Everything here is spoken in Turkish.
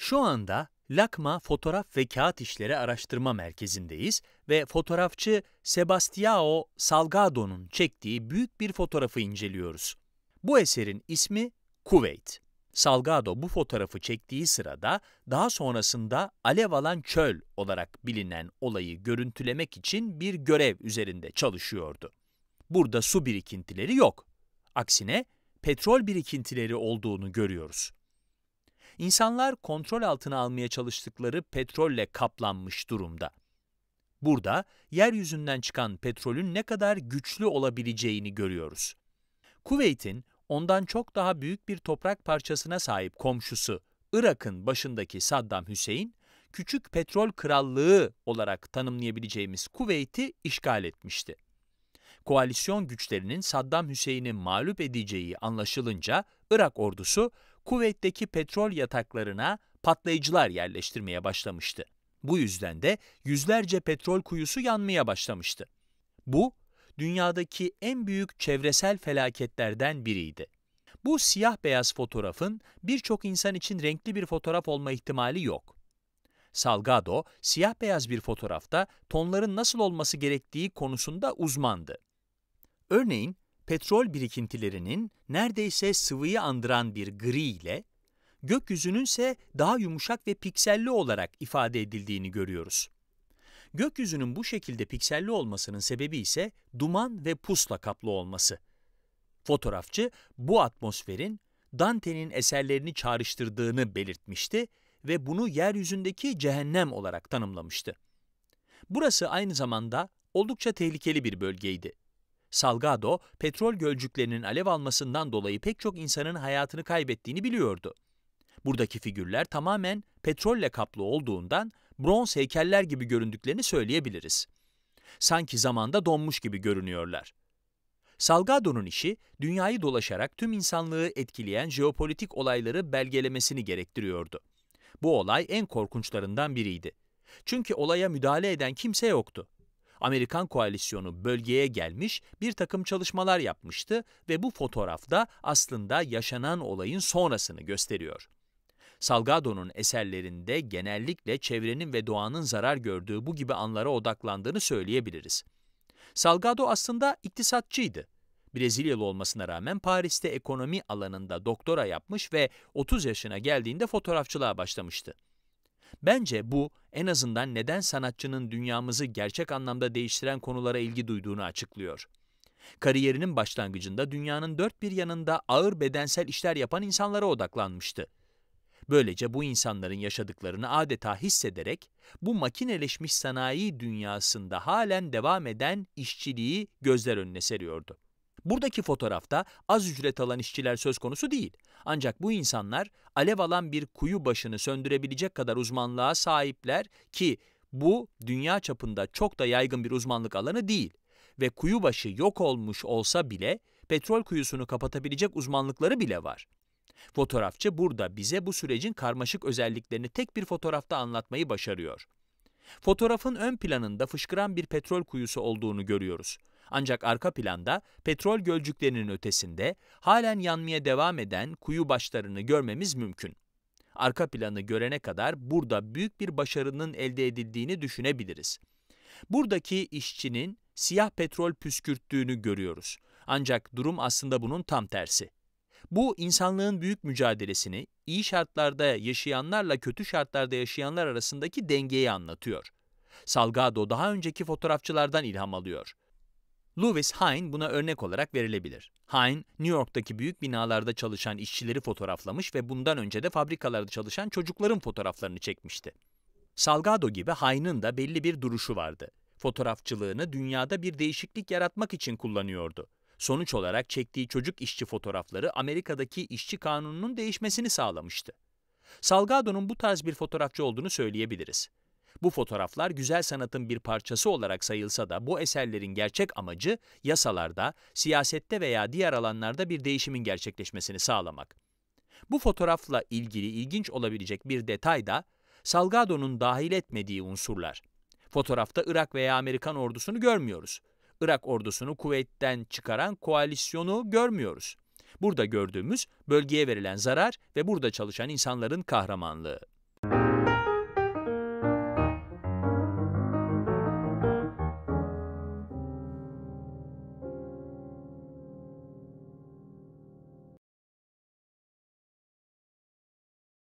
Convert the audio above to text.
Şu anda Lakma Fotoğraf ve Kağıt İşleri Araştırma Merkezi'ndeyiz ve fotoğrafçı Sebastiao Salgado'nun çektiği büyük bir fotoğrafı inceliyoruz. Bu eserin ismi Kuveyt. Salgado bu fotoğrafı çektiği sırada daha sonrasında alev alan çöl olarak bilinen olayı görüntülemek için bir görev üzerinde çalışıyordu. Burada su birikintileri yok. Aksine petrol birikintileri olduğunu görüyoruz. İnsanlar kontrol altına almaya çalıştıkları petrolle kaplanmış durumda. Burada yeryüzünden çıkan petrolün ne kadar güçlü olabileceğini görüyoruz. Kuveyt'in ondan çok daha büyük bir toprak parçasına sahip komşusu Irak'ın başındaki Saddam Hüseyin, küçük petrol krallığı olarak tanımlayabileceğimiz Kuveyt'i işgal etmişti. Koalisyon güçlerinin Saddam Hüseyin'i mağlup edeceği anlaşılınca Irak ordusu Kuvvetteki petrol yataklarına patlayıcılar yerleştirmeye başlamıştı. Bu yüzden de yüzlerce petrol kuyusu yanmaya başlamıştı. Bu, dünyadaki en büyük çevresel felaketlerden biriydi. Bu siyah beyaz fotoğrafın birçok insan için renkli bir fotoğraf olma ihtimali yok. Salgado, siyah beyaz bir fotoğrafta tonların nasıl olması gerektiği konusunda uzmandı. Örneğin, petrol birikintilerinin neredeyse sıvıyı andıran bir gri ile, gökyüzünün ise daha yumuşak ve pikselli olarak ifade edildiğini görüyoruz. Gökyüzünün bu şekilde pikselli olmasının sebebi ise duman ve pusla kaplı olması. Fotoğrafçı bu atmosferin Dante'nin eserlerini çağrıştırdığını belirtmişti ve bunu yeryüzündeki cehennem olarak tanımlamıştı. Burası aynı zamanda oldukça tehlikeli bir bölgeydi. Salgado, petrol gölcüklerinin alev almasından dolayı pek çok insanın hayatını kaybettiğini biliyordu. Buradaki figürler tamamen petrolle kaplı olduğundan bronz heykeller gibi göründüklerini söyleyebiliriz. Sanki zamanda donmuş gibi görünüyorlar. Salgado'nun işi, dünyayı dolaşarak tüm insanlığı etkileyen jeopolitik olayları belgelemesini gerektiriyordu. Bu olay en korkunçlarından biriydi. Çünkü olaya müdahale eden kimse yoktu. Amerikan koalisyonu bölgeye gelmiş bir takım çalışmalar yapmıştı ve bu fotoğrafta aslında yaşanan olayın sonrasını gösteriyor. Salgado'nun eserlerinde genellikle çevrenin ve doğanın zarar gördüğü bu gibi anlara odaklandığını söyleyebiliriz. Salgado aslında iktisatçıydı. Brezilyalı olmasına rağmen Paris'te ekonomi alanında doktora yapmış ve 30 yaşına geldiğinde fotoğrafçılığa başlamıştı. Bence bu en azından neden sanatçının dünyamızı gerçek anlamda değiştiren konulara ilgi duyduğunu açıklıyor. Kariyerinin başlangıcında dünyanın dört bir yanında ağır bedensel işler yapan insanlara odaklanmıştı. Böylece bu insanların yaşadıklarını adeta hissederek bu makineleşmiş sanayi dünyasında halen devam eden işçiliği gözler önüne seriyordu. Buradaki fotoğrafta az ücret alan işçiler söz konusu değil. Ancak bu insanlar alev alan bir kuyu başını söndürebilecek kadar uzmanlığa sahipler ki bu dünya çapında çok da yaygın bir uzmanlık alanı değil ve kuyu başı yok olmuş olsa bile petrol kuyusunu kapatabilecek uzmanlıkları bile var. Fotoğrafçı burada bize bu sürecin karmaşık özelliklerini tek bir fotoğrafta anlatmayı başarıyor. Fotoğrafın ön planında fışkıran bir petrol kuyusu olduğunu görüyoruz. Ancak arka planda petrol gölcüklerinin ötesinde halen yanmaya devam eden kuyu başlarını görmemiz mümkün. Arka planı görene kadar burada büyük bir başarının elde edildiğini düşünebiliriz. Buradaki işçinin siyah petrol püskürttüğünü görüyoruz. Ancak durum aslında bunun tam tersi. Bu insanlığın büyük mücadelesini iyi şartlarda yaşayanlarla kötü şartlarda yaşayanlar arasındaki dengeyi anlatıyor. Salgado daha önceki fotoğrafçılardan ilham alıyor. Louis Hine buna örnek olarak verilebilir. Hine, New York'taki büyük binalarda çalışan işçileri fotoğraflamış ve bundan önce de fabrikalarda çalışan çocukların fotoğraflarını çekmişti. Salgado gibi Hine'ın da belli bir duruşu vardı. Fotoğrafçılığını dünyada bir değişiklik yaratmak için kullanıyordu. Sonuç olarak çektiği çocuk işçi fotoğrafları Amerika'daki işçi kanununun değişmesini sağlamıştı. Salgado'nun bu tarz bir fotoğrafçı olduğunu söyleyebiliriz. Bu fotoğraflar güzel sanatın bir parçası olarak sayılsa da bu eserlerin gerçek amacı yasalarda, siyasette veya diğer alanlarda bir değişimin gerçekleşmesini sağlamak. Bu fotoğrafla ilgili ilginç olabilecek bir detay da Salgado'nun dahil etmediği unsurlar. Fotoğrafta Irak veya Amerikan ordusunu görmüyoruz. Irak ordusunu kuvvetten çıkaran koalisyonu görmüyoruz. Burada gördüğümüz bölgeye verilen zarar ve burada çalışan insanların kahramanlığı.